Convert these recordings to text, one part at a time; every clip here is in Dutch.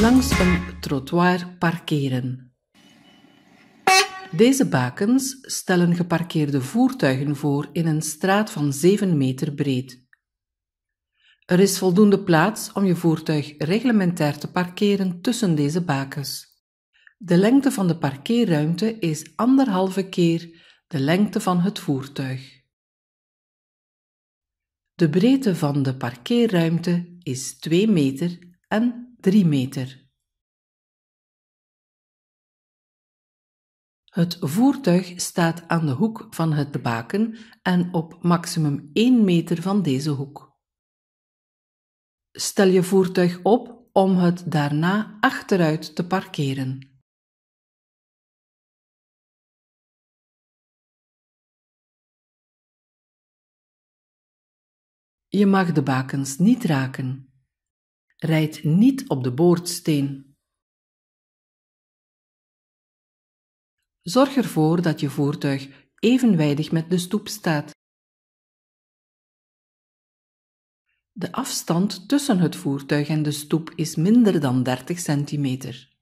langs een trottoir parkeren. Deze bakens stellen geparkeerde voertuigen voor in een straat van 7 meter breed. Er is voldoende plaats om je voertuig reglementair te parkeren tussen deze bakens. De lengte van de parkeerruimte is anderhalve keer de lengte van het voertuig. De breedte van de parkeerruimte is 2 meter en 3 meter. Het voertuig staat aan de hoek van het baken en op maximum 1 meter van deze hoek. Stel je voertuig op om het daarna achteruit te parkeren. Je mag de bakens niet raken. Rijd niet op de boordsteen. Zorg ervoor dat je voertuig evenwijdig met de stoep staat. De afstand tussen het voertuig en de stoep is minder dan 30 centimeter.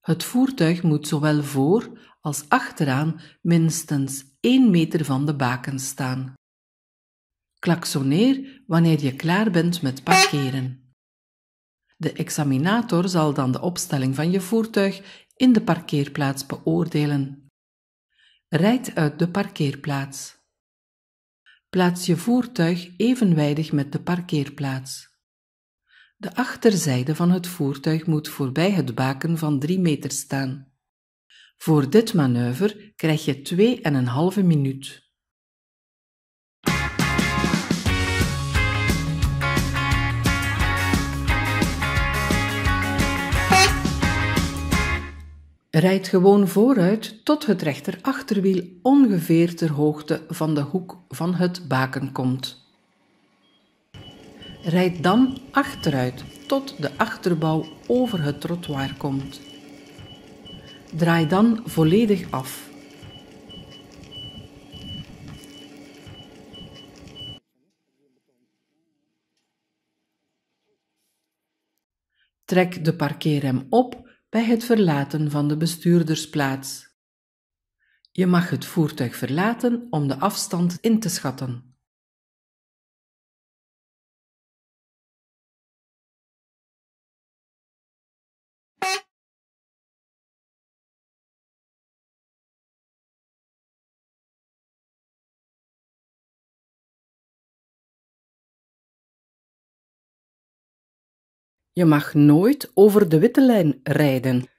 Het voertuig moet zowel voor als achteraan minstens 1 meter van de baken staan. Klaksoneer wanneer je klaar bent met parkeren. De examinator zal dan de opstelling van je voertuig in de parkeerplaats beoordelen. Rijd uit de parkeerplaats. Plaats je voertuig evenwijdig met de parkeerplaats. De achterzijde van het voertuig moet voorbij het baken van 3 meter staan. Voor dit manoeuvre krijg je 2,5 minuut. Rijd gewoon vooruit tot het rechterachterwiel ongeveer ter hoogte van de hoek van het baken komt. Rijd dan achteruit tot de achterbouw over het trottoir komt. Draai dan volledig af. Trek de parkeerrem op bij het verlaten van de bestuurdersplaats. Je mag het voertuig verlaten om de afstand in te schatten. Je mag nooit over de witte lijn rijden.